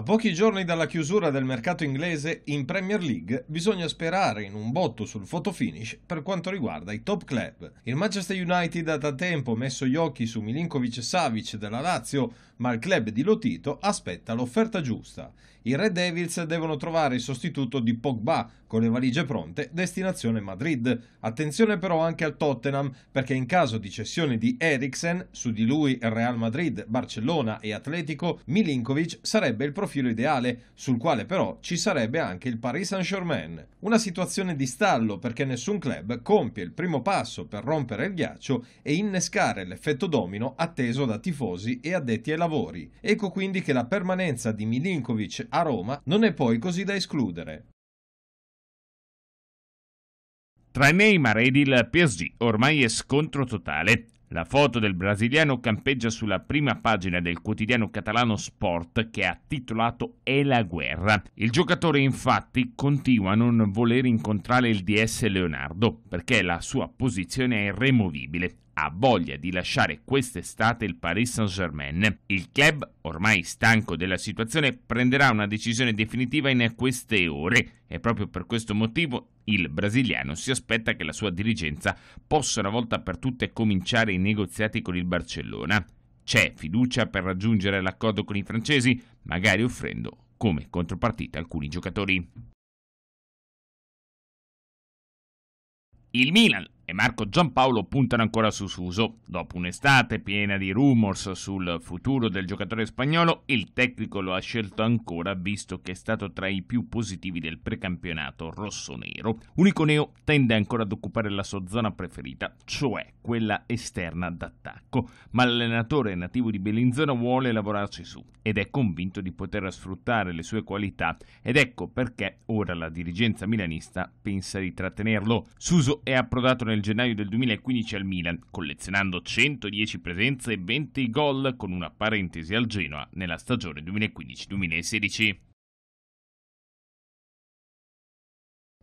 A pochi giorni dalla chiusura del mercato inglese, in Premier League bisogna sperare in un botto sul fotofinish per quanto riguarda i top club. Il Manchester United ha da tempo messo gli occhi su Milinkovic e Savic della Lazio, ma il club di Lotito aspetta l'offerta giusta. I Red Devils devono trovare il sostituto di Pogba con le valigie pronte destinazione Madrid. Attenzione però anche al Tottenham perché in caso di cessione di Eriksen, su di lui Real Madrid, Barcellona e Atletico, Milinkovic sarebbe il profilo profilo ideale, sul quale però ci sarebbe anche il Paris Saint-Germain. Una situazione di stallo perché nessun club compie il primo passo per rompere il ghiaccio e innescare l'effetto domino atteso da tifosi e addetti ai lavori. Ecco quindi che la permanenza di Milinkovic a Roma non è poi così da escludere. Tra Neymar ed il PSG ormai è scontro totale. La foto del brasiliano campeggia sulla prima pagina del quotidiano catalano Sport che ha titolato È la guerra. Il giocatore infatti continua a non voler incontrare il DS Leonardo perché la sua posizione è irremovibile ha voglia di lasciare quest'estate il Paris Saint-Germain. Il club, ormai stanco della situazione, prenderà una decisione definitiva in queste ore e proprio per questo motivo il brasiliano si aspetta che la sua dirigenza possa una volta per tutte cominciare i negoziati con il Barcellona. C'è fiducia per raggiungere l'accordo con i francesi, magari offrendo come contropartita alcuni giocatori. Il Milan e Marco Giampaolo puntano ancora su Suso. Dopo un'estate piena di rumors sul futuro del giocatore spagnolo, il tecnico lo ha scelto ancora visto che è stato tra i più positivi del precampionato rossonero. neo tende ancora ad occupare la sua zona preferita, cioè quella esterna d'attacco, ma l'allenatore nativo di Bellinzona vuole lavorarci su ed è convinto di poter sfruttare le sue qualità ed ecco perché ora la dirigenza milanista pensa di trattenerlo. Suso è approdato nel nel gennaio del 2015 al Milan, collezionando 110 presenze e 20 gol con una parentesi al Genoa nella stagione 2015-2016.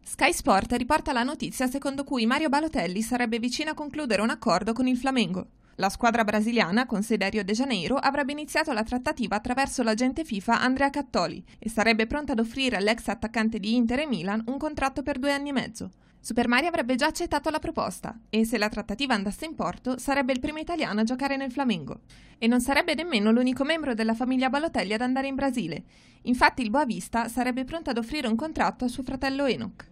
Sky Sport riporta la notizia secondo cui Mario Balotelli sarebbe vicino a concludere un accordo con il Flamengo. La squadra brasiliana, con sede a Rio de Janeiro, avrebbe iniziato la trattativa attraverso l'agente FIFA Andrea Cattoli e sarebbe pronta ad offrire all'ex attaccante di Inter e Milan un contratto per due anni e mezzo. Super Mario avrebbe già accettato la proposta e se la trattativa andasse in porto sarebbe il primo italiano a giocare nel Flamengo e non sarebbe nemmeno l'unico membro della famiglia Balotelli ad andare in Brasile. Infatti il Boavista sarebbe pronto ad offrire un contratto a suo fratello Enoch.